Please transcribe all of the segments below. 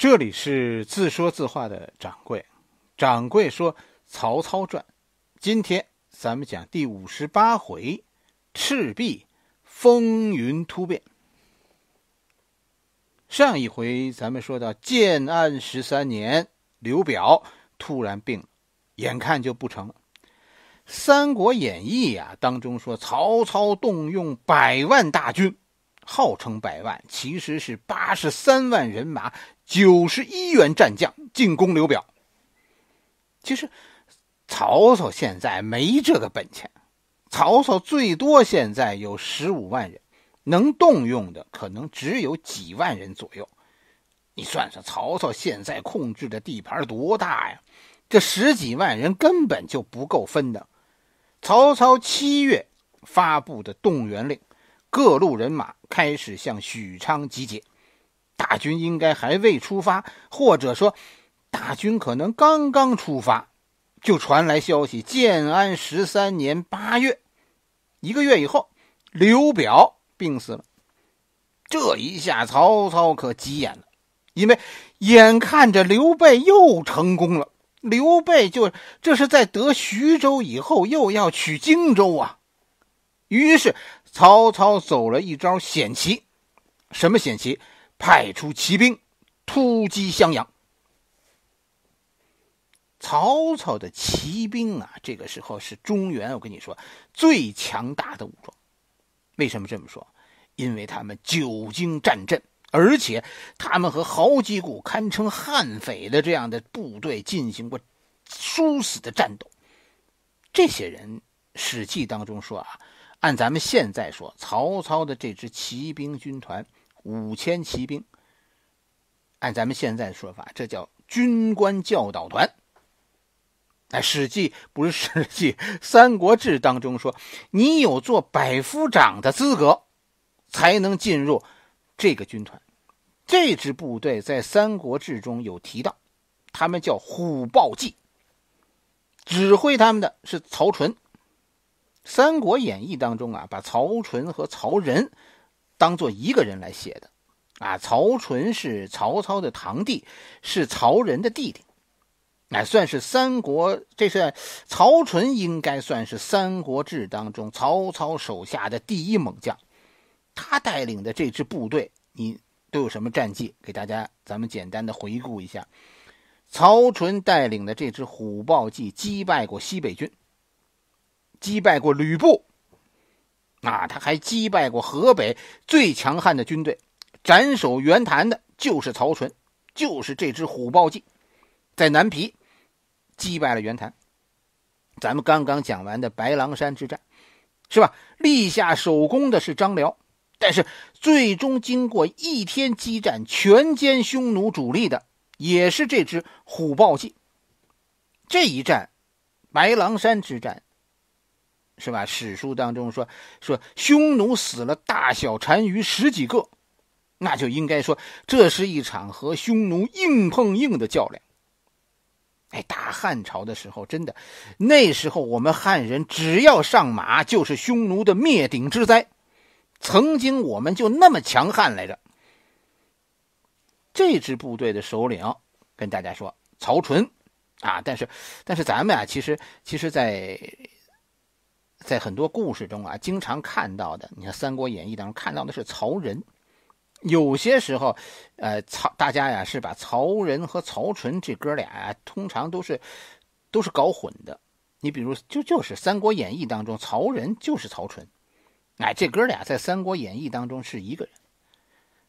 这里是自说自话的掌柜。掌柜说《曹操传》，今天咱们讲第五十八回《赤壁风云突变》。上一回咱们说到建安十三年，刘表突然病了，眼看就不成。《三国演义》呀当中说曹操动用百万大军，号称百万，其实是八十三万人马。九十一员战将进攻刘表。其实，曹操现在没这个本钱。曹操最多现在有十五万人，能动用的可能只有几万人左右。你算算，曹操现在控制的地盘多大呀？这十几万人根本就不够分的。曹操七月发布的动员令，各路人马开始向许昌集结。大军应该还未出发，或者说，大军可能刚刚出发，就传来消息：建安十三年八月，一个月以后，刘表病死了。这一下，曹操可急眼了，因为眼看着刘备又成功了。刘备就这是在得徐州以后，又要取荆州啊。于是，曹操走了一招险棋，什么险棋？派出骑兵突击襄阳。曹操的骑兵啊，这个时候是中原我跟你说最强大的武装。为什么这么说？因为他们久经战阵，而且他们和好几股堪称悍匪的这样的部队进行过殊死的战斗。这些人，《史记》当中说啊，按咱们现在说，曹操的这支骑兵军团。五千骑兵，按咱们现在的说法，这叫军官教导团。哎，《史记》不是《史记》，《三国志》当中说，你有做百夫长的资格，才能进入这个军团。这支部队在《三国志》中有提到，他们叫虎豹骑，指挥他们的是曹纯。《三国演义》当中啊，把曹纯和曹仁。当做一个人来写的，啊，曹纯是曹操的堂弟，是曹仁的弟弟，哎，算是三国，这是曹纯应该算是《三国志》当中曹操手下的第一猛将。他带领的这支部队，你都有什么战绩？给大家，咱们简单的回顾一下，曹纯带领的这支虎豹骑击败过西北军，击败过吕布。那他还击败过河北最强悍的军队，斩首袁谭的就是曹纯，就是这支虎豹骑，在南皮击败了袁谭。咱们刚刚讲完的白狼山之战，是吧？立下首功的是张辽，但是最终经过一天激战，全歼匈奴主力的也是这支虎豹骑。这一战，白狼山之战。是吧？史书当中说说匈奴死了大小单于十几个，那就应该说这是一场和匈奴硬碰硬的较量。哎，大汉朝的时候，真的那时候我们汉人只要上马，就是匈奴的灭顶之灾。曾经我们就那么强悍来着。这支部队的首领跟大家说，曹纯啊，但是但是咱们啊，其实其实，在。在很多故事中啊，经常看到的，你看《三国演义》当中看到的是曹仁，有些时候，呃，曹大家呀是把曹仁和曹纯这哥俩通常都是都是搞混的。你比如就就是《三国演义》当中，曹仁就是曹纯，哎，这哥俩在《三国演义》当中是一个人。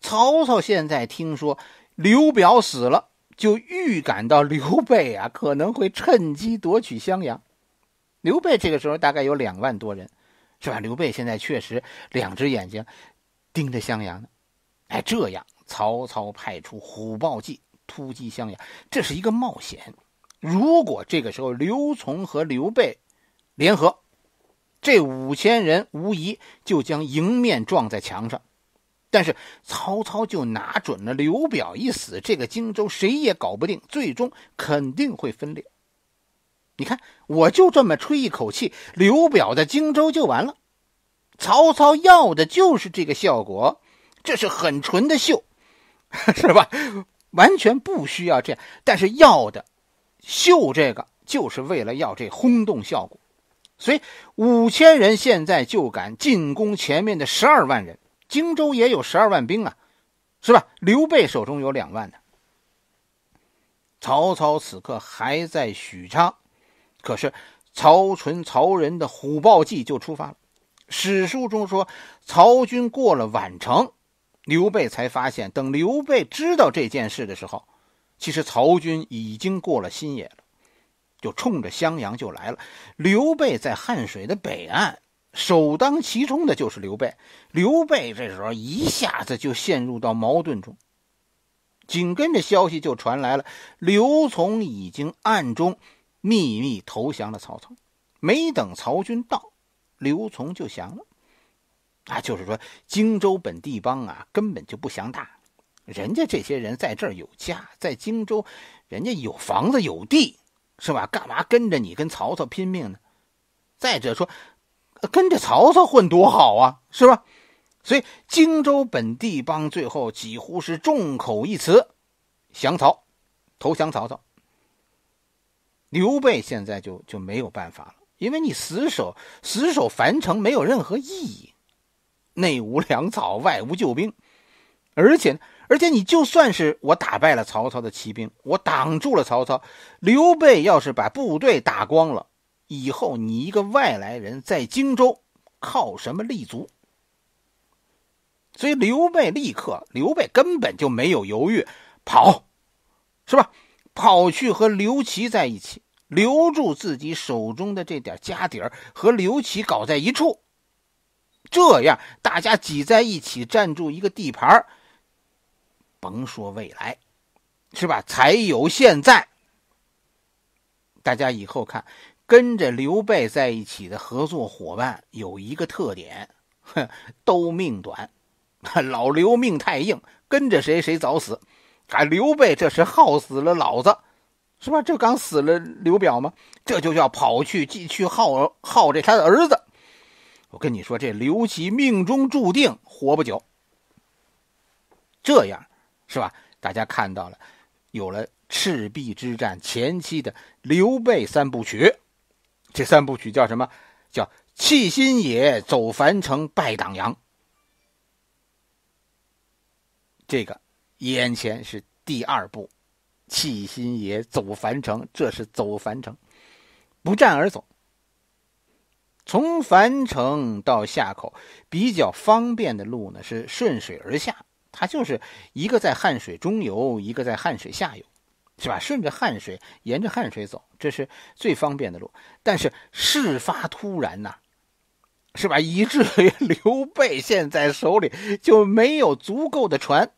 曹操现在听说刘表死了，就预感到刘备啊可能会趁机夺取襄阳。刘备这个时候大概有两万多人，是吧？刘备现在确实两只眼睛盯着襄阳呢。哎，这样曹操派出虎豹骑突击襄阳，这是一个冒险。如果这个时候刘琮和刘备联合，这五千人无疑就将迎面撞在墙上。但是曹操就拿准了刘表一死，这个荆州谁也搞不定，最终肯定会分裂。你看，我就这么吹一口气，刘表的荆州就完了。曹操要的就是这个效果，这是很纯的秀，是吧？完全不需要这样，但是要的秀这个，就是为了要这轰动效果。所以五千人现在就敢进攻前面的十二万人，荆州也有十二万兵啊，是吧？刘备手中有两万呢。曹操此刻还在许昌。可是，曹纯、曹仁的虎豹骑就出发了。史书中说，曹军过了宛城，刘备才发现。等刘备知道这件事的时候，其实曹军已经过了新野了，就冲着襄阳就来了。刘备在汉水的北岸，首当其冲的就是刘备。刘备这时候一下子就陷入到矛盾中。紧跟着消息就传来了，刘琮已经暗中。秘密投降了曹操，没等曹军到，刘琮就降了。啊，就是说荆州本地帮啊，根本就不想打，人家这些人在这儿有家，在荆州，人家有房子有地，是吧？干嘛跟着你跟曹操拼命呢？再者说，跟着曹操混多好啊，是吧？所以荆州本地帮最后几乎是众口一词，降曹，投降曹操。刘备现在就就没有办法了，因为你死守死守樊城没有任何意义，内无粮草，外无救兵，而且而且你就算是我打败了曹操的骑兵，我挡住了曹操，刘备要是把部队打光了，以后你一个外来人在荆州靠什么立足？所以刘备立刻，刘备根本就没有犹豫，跑，是吧？跑去和刘琦在一起，留住自己手中的这点家底儿，和刘琦搞在一处，这样大家挤在一起占住一个地盘儿。甭说未来，是吧？才有现在。大家以后看，跟着刘备在一起的合作伙伴有一个特点，哼，都命短。老刘命太硬，跟着谁谁早死。哎，刘备这是耗死了老子，是吧？这刚死了刘表吗？这就叫跑去继续耗耗着他的儿子。我跟你说，这刘琦命中注定活不久。这样是吧？大家看到了，有了赤壁之战前期的刘备三部曲，这三部曲叫什么叫弃新野，走樊城，败党阳，这个。眼前是第二步，气心爷走樊城，这是走樊城，不战而走。从樊城到夏口比较方便的路呢，是顺水而下。它就是一个在汉水中游，一个在汉水下游，是吧？顺着汉水，沿着汉水走，这是最方便的路。但是事发突然呐，是吧？以至于刘备现在手里就没有足够的船。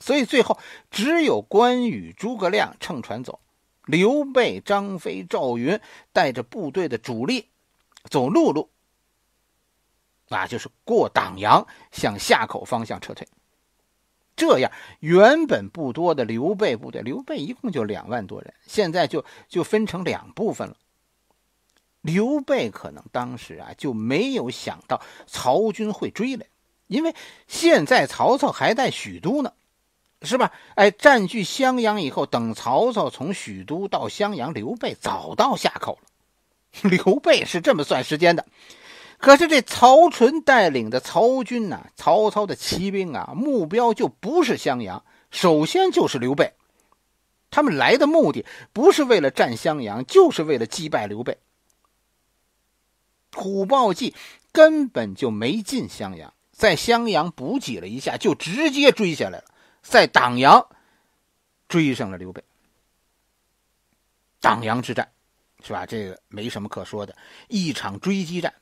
所以最后只有关羽、诸葛亮乘船走，刘备、张飞、赵云带着部队的主力走陆路，啊，就是过党阳，向夏口方向撤退。这样原本不多的刘备部队，刘备一共就两万多人，现在就就分成两部分了。刘备可能当时啊就没有想到曹军会追来，因为现在曹操还在许都呢。是吧？哎，占据襄阳以后，等曹操从许都到襄阳，刘备早到夏口了。刘备是这么算时间的。可是这曹纯带领的曹军呢？曹操的骑兵啊，目标就不是襄阳，首先就是刘备。他们来的目的不是为了占襄阳，就是为了击败刘备。虎豹骑根本就没进襄阳，在襄阳补给了一下，就直接追下来了。在党阳追上了刘备。党阳之战，是吧？这个没什么可说的，一场追击战。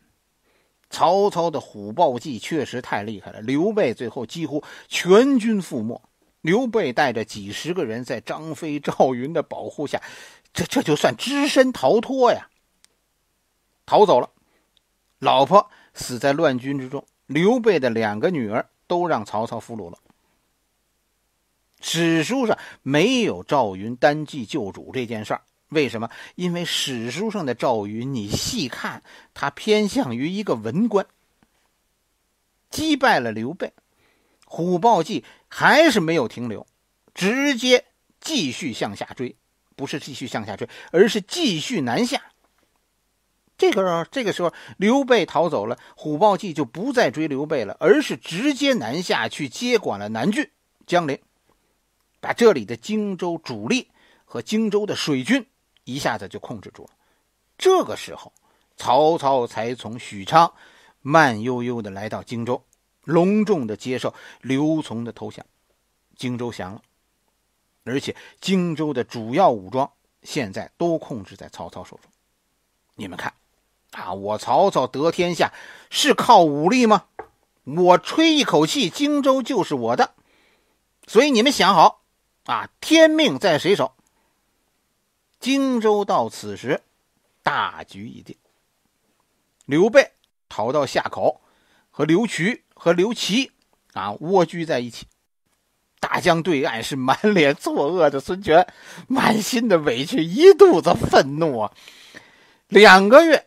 曹操的虎豹计确实太厉害了，刘备最后几乎全军覆没。刘备带着几十个人，在张飞、赵云的保护下，这这就算只身逃脱呀，逃走了。老婆死在乱军之中，刘备的两个女儿都让曹操俘虏了。史书上没有赵云单骑救主这件事儿，为什么？因为史书上的赵云，你细看，他偏向于一个文官。击败了刘备，虎豹骑还是没有停留，直接继续向下追。不是继续向下追，而是继续南下。这个时候，这个时候刘备逃走了，虎豹骑就不再追刘备了，而是直接南下去接管了南郡、江陵。把这里的荆州主力和荆州的水军一下子就控制住了。这个时候，曹操才从许昌慢悠悠地来到荆州，隆重地接受刘琮的投降。荆州降了，而且荆州的主要武装现在都控制在曹操手中。你们看，啊，我曹操得天下是靠武力吗？我吹一口气，荆州就是我的。所以你们想好。啊，天命在谁手？荆州到此时，大局已定。刘备逃到夏口，和刘渠和刘琦啊，蜗居在一起。大江对岸是满脸作恶的孙权，满心的委屈，一肚子愤怒啊！两个月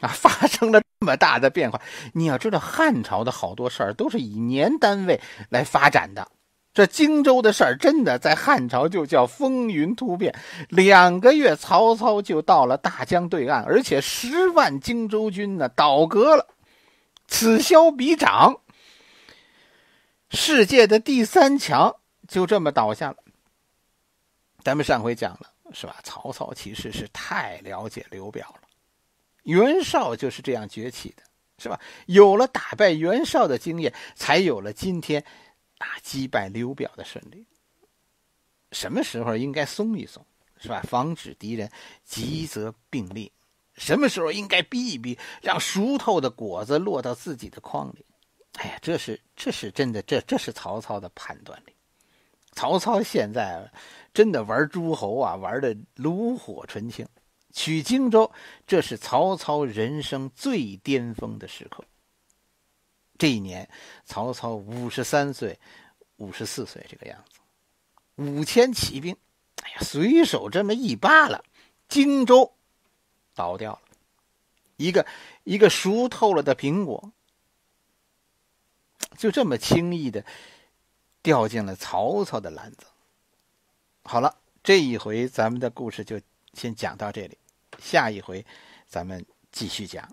啊，发生了这么大的变化。你要知道，汉朝的好多事儿都是以年单位来发展的。这荆州的事儿真的在汉朝就叫风云突变，两个月曹操就到了大江对岸，而且十万荆州军呢倒戈了，此消彼长，世界的第三强就这么倒下了。咱们上回讲了是吧？曹操其实是太了解刘表了，袁绍就是这样崛起的，是吧？有了打败袁绍的经验，才有了今天。啊击败刘表的顺利，什么时候应该松一松，是吧？防止敌人急则并列，什么时候应该逼一逼，让熟透的果子落到自己的筐里。哎呀，这是这是真的，这这是曹操的判断力。曹操现在真的玩诸侯啊，玩的炉火纯青。取荆州，这是曹操人生最巅峰的时刻。这一年，曹操五十三岁、五十四岁这个样子，五千骑兵，哎呀，随手这么一扒了，荆州倒掉了，一个一个熟透了的苹果，就这么轻易的掉进了曹操的篮子。好了，这一回咱们的故事就先讲到这里，下一回咱们继续讲。